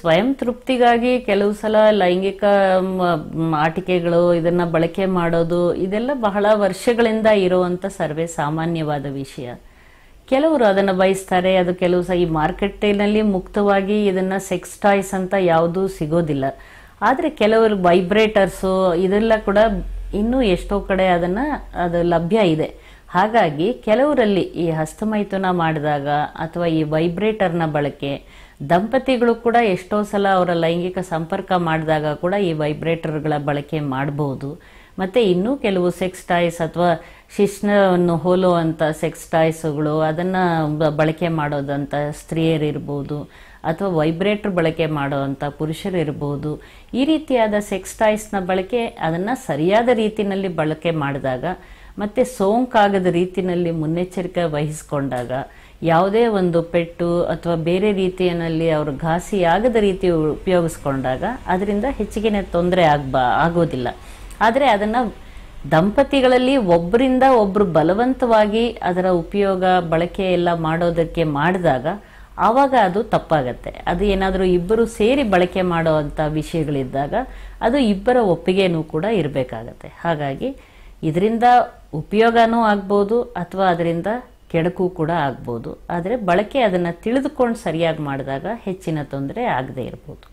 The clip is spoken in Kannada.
ಸ್ವಯಂ ತೃಪ್ತಿಗಾಗಿ ಕೆಲವು ಸಲ ಲೈಂಗಿಕ ಆಟಿಕೆಗಳು ಇದನ್ನ ಬಳಕೆ ಮಾಡೋದು ಇದೆಲ್ಲ ಬಹಳ ವರ್ಷಗಳಿಂದ ಇರುವಂತ ಸರ್ವೇ ಸಾಮಾನ್ಯವಾದ ವಿಷಯ ಕೆಲವರು ಅದನ್ನು ಬಯಸ್ತಾರೆ ಅದು ಕೆಲವು ಸಹ ಈ ಮಾರ್ಕೆಟಿನಲ್ಲಿ ಮುಕ್ತವಾಗಿ ಇದನ್ನು ಸೆಕ್ಸ್ ಟಾಯ್ಸ್ ಅಂತ ಯಾವುದೂ ಸಿಗೋದಿಲ್ಲ ಆದರೆ ಕೆಲವರು ವೈಬ್ರೇಟರ್ಸು ಇದೆಲ್ಲ ಕೂಡ ಇನ್ನೂ ಎಷ್ಟೋ ಕಡೆ ಅದನ್ನು ಅದು ಲಭ್ಯ ಇದೆ ಹಾಗಾಗಿ ಕೆಲವರಲ್ಲಿ ಈ ಹಸ್ತಮೈಥುನ ಮಾಡಿದಾಗ ಅಥವಾ ಈ ವೈಬ್ರೇಟರ್ನ ಬಳಕೆ ದಂಪತಿಗಳು ಕೂಡ ಎಷ್ಟೋ ಸಲ ಅವರ ಲೈಂಗಿಕ ಸಂಪರ್ಕ ಮಾಡಿದಾಗ ಕೂಡ ಈ ವೈಬ್ರೇಟರ್ಗಳ ಬಳಕೆ ಮಾಡ್ಬೋದು ಮತ್ತು ಇನ್ನೂ ಕೆಲವು ಸೆಕ್ಸ್ ಟಾಯ್ಸ್ ಅಥವಾ ಶಿಶ್ನವನ್ನು ಹೋಲುವಂಥ ಸೆಕ್ಸ್ ಟಾಯ್ಸ್ಗಳು ಅದನ್ನು ಬಳಕೆ ಮಾಡೋದಂಥ ಸ್ತ್ರೀಯರಿರ್ಬೋದು ಅಥವಾ ವೈಬ್ರೇಟರ್ ಬಳಕೆ ಮಾಡೋವಂಥ ಪುರುಷರಿರ್ಬೋದು ಈ ರೀತಿಯಾದ ಸೆಕ್ಸ್ ಟಾಯ್ಸ್ನ ಬಳಕೆ ಅದನ್ನು ಸರಿಯಾದ ರೀತಿಯಲ್ಲಿ ಬಳಕೆ ಮಾಡಿದಾಗ ಮತ್ತು ಸೋಂಕಾಗದ ರೀತಿಯಲ್ಲಿ ಮುನ್ನೆಚ್ಚರಿಕೆ ವಹಿಸಿಕೊಂಡಾಗ ಯಾವುದೇ ಒಂದು ಪೆಟ್ಟು ಅಥವಾ ಬೇರೆ ರೀತಿಯಲ್ಲಿ ಅವರು ಘಾಸಿಯಾಗದ ರೀತಿ ಉಪಯೋಗಿಸ್ಕೊಂಡಾಗ ಅದರಿಂದ ಹೆಚ್ಚಿಗೆ ತೊಂದರೆ ಆಗ್ಬಾ ಆಗೋದಿಲ್ಲ ಆದರೆ ಅದನ್ನು ದಂಪತಿಗಳಲ್ಲಿ ಒಬ್ಬರಿಂದ ಒಬ್ಬರು ಬಲವಂತವಾಗಿ ಅದರ ಉಪಯೋಗ ಬಳಕೆ ಎಲ್ಲ ಮಾಡೋದಕ್ಕೆ ಮಾಡಿದಾಗ ಆವಾಗ ಅದು ತಪ್ಪಾಗತ್ತೆ ಅದು ಏನಾದರೂ ಇಬ್ಬರು ಸೇರಿ ಬಳಕೆ ಮಾಡುವಂಥ ವಿಷಯಗಳಿದ್ದಾಗ ಅದು ಇಬ್ಬರ ಒಪ್ಪಿಗೆನೂ ಕೂಡ ಇರಬೇಕಾಗತ್ತೆ ಹಾಗಾಗಿ ಇದರಿಂದ ಉಪಯೋಗನೂ ಆಗ್ಬೋದು ಅಥವಾ ಅದರಿಂದ ಕೆಡಕು ಕೂಡ ಆಗ್ಬೋದು ಆದರೆ ಬಳಕೆ ಅದನ್ನು ತಿಳಿದುಕೊಂಡು ಸರಿಯಾಗಿ ಮಾಡಿದಾಗ ಹೆಚ್ಚಿನ ತೊಂದರೆ ಆಗದೇ ಇರ್ಬೋದು